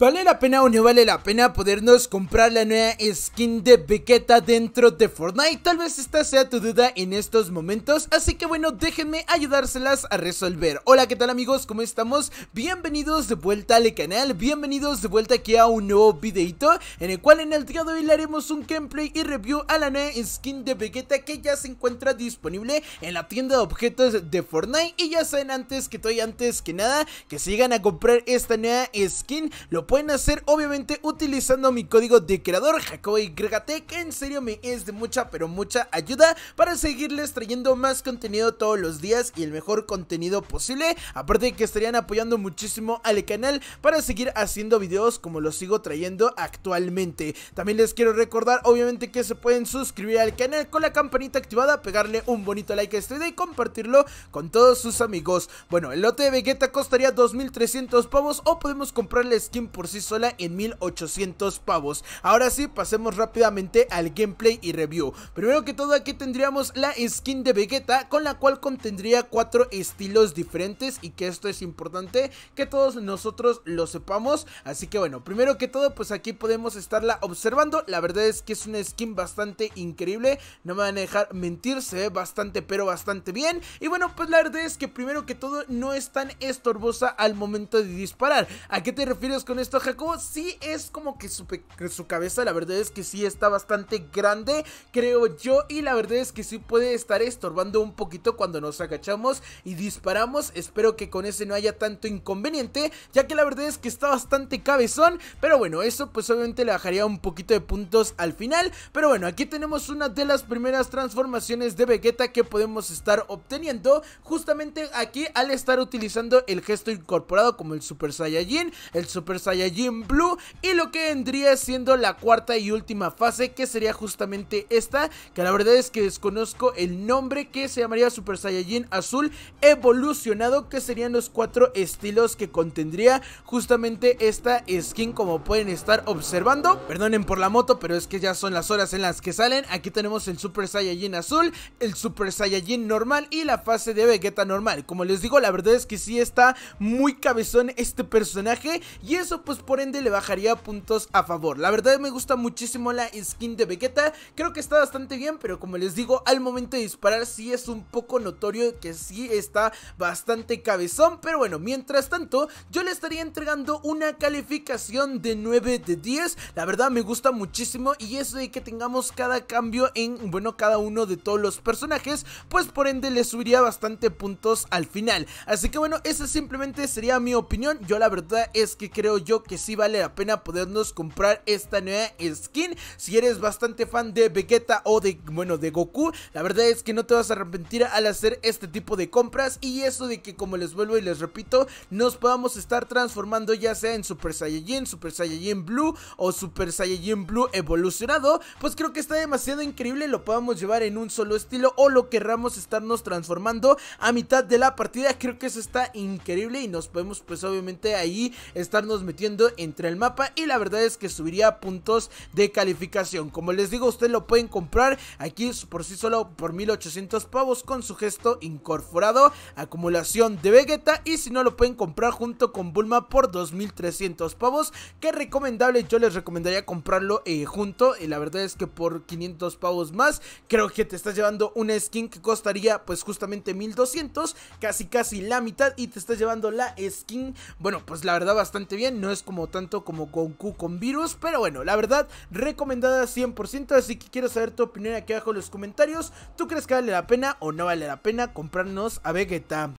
¿Vale la pena o no vale la pena podernos comprar la nueva skin de Vegeta dentro de Fortnite? Tal vez esta sea tu duda en estos momentos, así que bueno, déjenme ayudárselas a resolver. Hola, ¿qué tal amigos? ¿Cómo estamos? Bienvenidos de vuelta al canal, bienvenidos de vuelta aquí a un nuevo videito en el cual en el día de hoy le haremos un gameplay y review a la nueva skin de Vegeta que ya se encuentra disponible en la tienda de objetos de Fortnite y ya saben antes que todo y antes que nada que sigan a comprar esta nueva skin, lo pueden hacer obviamente utilizando mi código de creador que En serio me es de mucha pero mucha ayuda para seguirles trayendo más contenido todos los días y el mejor contenido posible. Aparte de que estarían apoyando muchísimo al canal para seguir haciendo videos como los sigo trayendo actualmente. También les quiero recordar obviamente que se pueden suscribir al canal con la campanita activada, pegarle un bonito like a este video y compartirlo con todos sus amigos. Bueno, el lote de Vegeta costaría 2.300 pavos o podemos comprarle skin por por sí sola en 1800 pavos. Ahora sí, pasemos rápidamente al gameplay y review. Primero que todo aquí tendríamos la skin de Vegeta con la cual contendría cuatro estilos diferentes y que esto es importante que todos nosotros lo sepamos. Así que bueno, primero que todo pues aquí podemos estarla observando. La verdad es que es una skin bastante increíble, no me van a dejar mentir, se ve bastante pero bastante bien. Y bueno, pues la verdad es que primero que todo no es tan estorbosa al momento de disparar. ¿A qué te refieres con esto? esto Jacobo sí es como que su, su cabeza, la verdad es que sí está bastante grande, creo yo. Y la verdad es que sí puede estar estorbando un poquito cuando nos agachamos y disparamos. Espero que con ese no haya tanto inconveniente, ya que la verdad es que está bastante cabezón. Pero bueno, eso pues obviamente le bajaría un poquito de puntos al final. Pero bueno, aquí tenemos una de las primeras transformaciones de Vegeta que podemos estar obteniendo. Justamente aquí al estar utilizando el gesto incorporado como el Super Saiyajin, el Super Saiyajin Blue y lo que vendría siendo la cuarta y última fase que sería justamente esta, que la verdad es que desconozco el nombre que se llamaría Super Saiyajin Azul Evolucionado, que serían los cuatro estilos que contendría justamente esta skin como pueden estar observando. Perdonen por la moto, pero es que ya son las horas en las que salen. Aquí tenemos el Super Saiyajin Azul, el Super Saiyajin normal y la fase de Vegeta normal. Como les digo, la verdad es que sí está muy cabezón este personaje y eso pues por ende le bajaría puntos a favor. La verdad me gusta muchísimo la skin de Vegeta, creo que está bastante bien, pero como les digo, al momento de disparar sí es un poco notorio que sí está bastante cabezón, pero bueno, mientras tanto yo le estaría entregando una calificación de 9 de 10, la verdad me gusta muchísimo y eso de que tengamos cada cambio en, bueno, cada uno de todos los personajes, pues por ende le subiría bastante puntos al final. Así que bueno, esa simplemente sería mi opinión, yo la verdad es que creo que sí vale la pena podernos comprar esta nueva skin. Si eres bastante fan de Vegeta o de, bueno, de Goku, la verdad es que no te vas a arrepentir al hacer este tipo de compras. Y eso de que, como les vuelvo y les repito, nos podamos estar transformando ya sea en Super Saiyajin, Super Saiyajin Blue o Super Saiyajin Blue evolucionado, pues creo que está demasiado increíble. Lo podamos llevar en un solo estilo o lo querramos estarnos transformando a mitad de la partida. Creo que eso está increíble y nos podemos, pues obviamente, ahí estarnos metiendo entre el mapa y la verdad es que subiría puntos de calificación. Como les digo, ustedes lo pueden comprar aquí por sí solo por 1800 pavos con su gesto incorporado, acumulación de Vegeta y si no lo pueden comprar junto con Bulma por 2300 pavos, que recomendable, yo les recomendaría comprarlo eh, junto y la verdad es que por 500 pavos más creo que te estás llevando una skin que costaría pues justamente 1200, casi casi la mitad y te estás llevando la skin, bueno pues la verdad bastante bien, no no es como tanto como Goku con virus, pero bueno, la verdad, recomendada 100%, así que quiero saber tu opinión aquí abajo en los comentarios, ¿tú crees que vale la pena o no vale la pena comprarnos a Vegeta?